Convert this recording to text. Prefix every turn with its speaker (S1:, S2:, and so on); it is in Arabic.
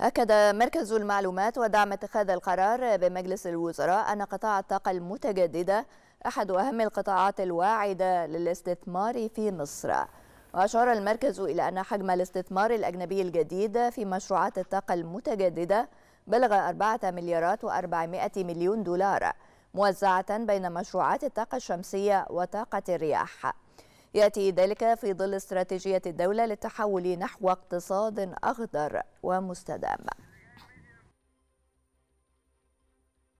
S1: أكد مركز المعلومات ودعم اتخاذ القرار بمجلس الوزراء أن قطاع الطاقة المتجددة أحد أهم القطاعات الواعدة للاستثمار في مصر وأشار المركز إلى أن حجم الاستثمار الأجنبي الجديد في مشروعات الطاقة المتجددة بلغ 4 مليارات و400 مليون دولار موزعة بين مشروعات الطاقة الشمسية وطاقة الرياح يأتي ذلك في ظل استراتيجية الدولة للتحول نحو اقتصاد أخضر ومستدام